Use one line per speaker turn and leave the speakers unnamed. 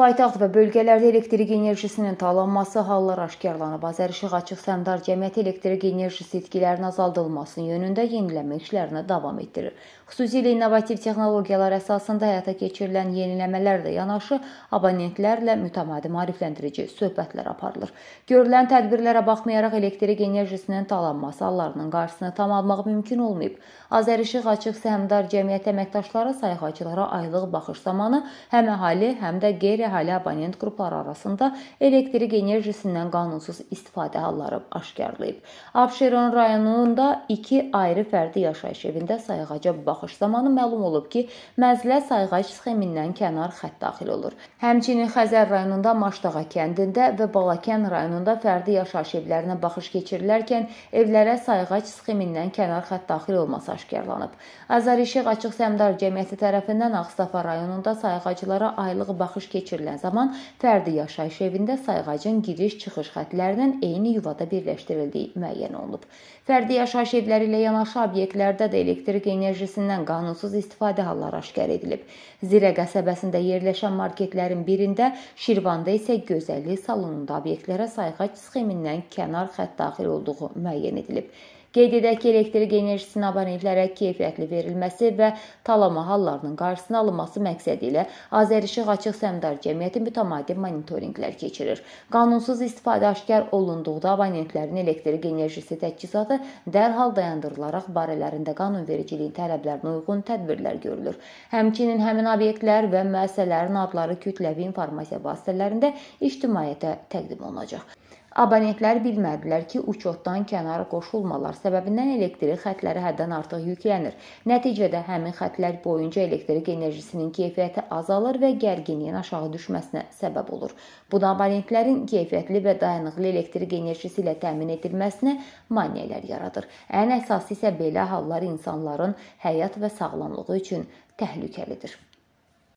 Paytaxt və bölgələrdə elektrik enerjisinin talanması halları aşkarlanıb. Azərişıq Açıq Səmdar Cəmiyyəti elektrik enerjisi itkilərinin azaldılması yönündə yenilənmə işlərini davam etdirir. Xüsusilə innovativ texnologiyalar əsasında həyata keçirilən yeniləmələrlə yanaşı abonentlərlə mütəmadi maarifləndirici söhbətlər aparılır. Görülən tədbirlərə baxmayaraq elektrik enerjisinin talanması hallarının qarşısını tam almaq mümkün olmayıb. Azərişıq Açıq Səmdar Cəmiyyəti əməkdaşları sayğacılara aylıq baxış zamanı həm əhali, həm də qeyri əhali abonent qrupları arasında elektrik enerjisindən qanunsuz istifadə halları aşkarlayıb. Abşeron rayonunda 2 ayrı fərdi yaşayış evində sayğaca baxış zamanı məlum olub ki, mənzilə sayğac sxemindən kənar xətt daxil olur. Həmçinin Xəzər rayonunda Maşdağa kəndində və Balakən rayonunda fərdi yaşayış evlərinə baxış keçirilərkən evlərə sayğac sxemindən kənar xətt daxil olması aşkarlanıb. Azərişiq Açıq Səmdar Cəmiyyəti tərəfindən Ağstafa rayonunda sayğaclara aylıq baxış keçirilir keçirilən zaman fərdi yaşayış evində sayğacın giriş-çıxış xətlərinin eyni yuvada birləşdirildiyi müəyyən olunub. Fərdi yaşayış evləri ilə yanaşı obyektlərdə də elektrik enerjisindən qanunsuz istifadə halları aşkar edilib. Zirə qəsəbəsində yerləşən marketlərin birində, Şirvanda isə gözəllik salonunda obyektlərə sayğac sxemindən kənar xətt daxil olduğu müəyyən edilib. Qeyd edək ki, elektrik enerjisinin abonentlərə keyfiyyətli verilməsi və talama hallarının qarşısının alınması məqsədi ilə Azərişıq Açıq Səmdar Cəmiyyəti mütəmadi monitorinqlər keçirir. Qanunsuz istifadə aşkar olunduqda abonentlərin elektrik enerjisi təchizatı dərhal dayandırılaraq barələrində qanunvericiliyin tələblərinə uyğun tədbirlər görülür. Həmçinin həmin obyektlər və müəssisələrin adları kütləvi informasiya vasitələrində ictimaiyyətə təqdim olunacaq. Abonentlər bilmədilər ki, uçotdan kənara qoşulmalar səbəbindən elektrik xətləri həddən artıq yüklənir. Nəticədə həmin xətlər boyunca elektrik enerjisinin keyfiyyəti azalır və gərginliyin aşağı düşməsinə səbəb olur. Bu da abonentlərin keyfiyyətli və dayanıqlı elektrik enerjisi ilə təmin edilməsinə maneələr yaradır. Ən əsası isə belə hallar insanların həyat və sağlamlığı üçün təhlükəlidir.